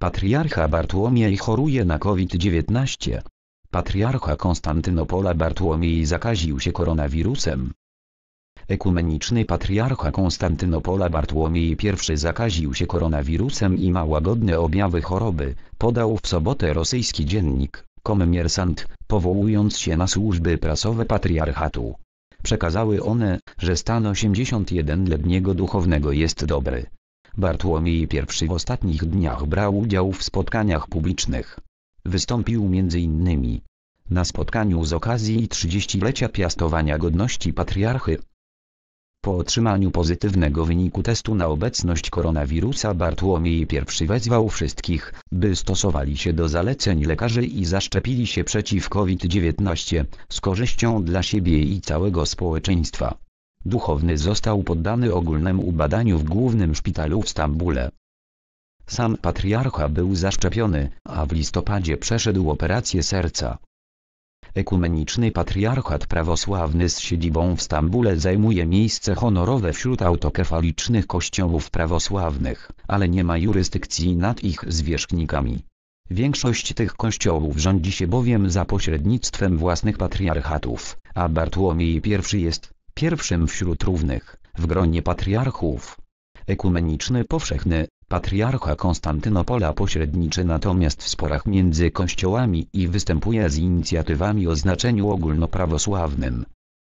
Patriarcha Bartłomiej choruje na COVID-19. Patriarcha Konstantynopola Bartłomiej zakaził się koronawirusem. Ekumeniczny patriarcha Konstantynopola Bartłomiej I zakaził się koronawirusem i ma łagodne objawy choroby, podał w sobotę rosyjski dziennik, Kommersant, powołując się na służby prasowe patriarchatu. Przekazały one, że stan 81-letniego duchownego jest dobry. Bartłomiej I w ostatnich dniach brał udział w spotkaniach publicznych. Wystąpił m.in. na spotkaniu z okazji 30-lecia piastowania godności patriarchy. Po otrzymaniu pozytywnego wyniku testu na obecność koronawirusa Bartłomiej I wezwał wszystkich, by stosowali się do zaleceń lekarzy i zaszczepili się przeciw COVID-19, z korzyścią dla siebie i całego społeczeństwa duchowny został poddany ogólnemu badaniu w głównym szpitalu w Stambule. Sam patriarcha był zaszczepiony, a w listopadzie przeszedł operację serca. Ekumeniczny Patriarchat Prawosławny z siedzibą w Stambule zajmuje miejsce honorowe wśród autokefalicznych kościołów prawosławnych, ale nie ma jurysdykcji nad ich zwierzchnikami. Większość tych kościołów rządzi się bowiem za pośrednictwem własnych patriarchatów, a Bartłomiej I jest, pierwszym wśród równych, w gronie patriarchów. Ekumeniczny powszechny, patriarcha Konstantynopola pośredniczy natomiast w sporach między kościołami i występuje z inicjatywami o znaczeniu ogólnoprawosławnym.